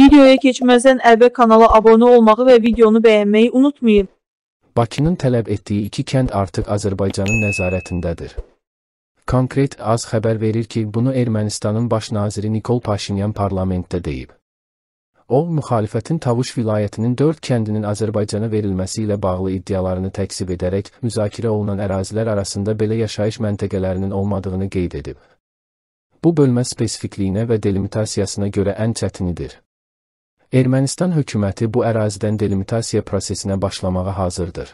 Videoya keçməzdən əvvəl kanala abunə olmağı və videonu bəyənməyi unutmayın. Bakının tələb etdiyi iki kənd artıq Azərbaycanın nəzarətindədir. Konkret az xəbər verir ki, bunu Ermənistanın baş naziri Nikol Paşinyan parlamentdə deyib. O, müxalifətin Tavuş vilayətinin 4 kəndinin Azərbaycana verilməsi ilə bağlı iddialarını təksib edərək müzakirə olunan ərazilər arasında belə yaşayış məntəqələrinin olmadığını qeyd edib. Bu bölmə spesifikliyinə və delimitasiyasına görə ən çətinidir. Ermənistan hökuməti bu ərazidən delimitasiya prosesinə başlamağa hazırdır.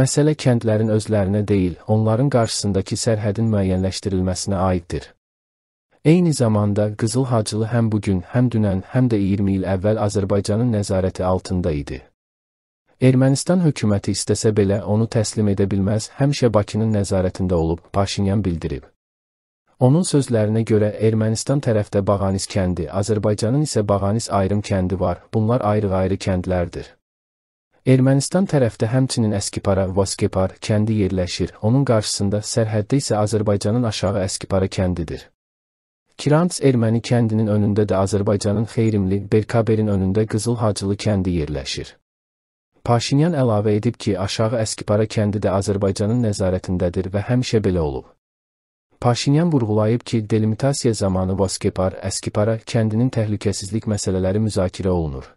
Məsələ kəndlərin özlərinə deyil, onların qarşısındakı sərhədin müəyyənləşdirilməsinə aiddir. Eyni zamanda Qızıl Hacılı həm bu gün, həm dünən, həm də 20 il əvvəl Azərbaycanın nəzarəti altında idi. Ermənistan hökuməti istəsə belə onu təslim edə bilməz, həmişə Bakının nəzarətində olub, Paşinyan bildirib. Onun sözlərinə görə Ermənistan tərəfdə Bağanis kəndi, Azərbaycanın isə Bağanis ayrım kəndi var. Bunlar ayrı-ayrı kəndlərdir. Ermənistan tərəfdə həmçinin Əskipara, Vaskepar kəndi yerləşir. Onun qarşısında sərhəddə isə Azərbaycanın aşağı Əskipara kəndidir. Kirants Erməni kəndinin önündə də Azərbaycanın Xeyrimli, Berkaberin önündə Qızıl Hacılı kəndi yerləşir. Paşinyan əlavə edib ki, aşağı Əskipara kəndi də Azərbaycanın nəzarətindədir və həmişə belə olub. Paşinyan vurğulayıb ki, delimitasiya zamanı Vaskepar, Əskipara kəndinin təhlükəsizlik məsələləri müzakirə olunur.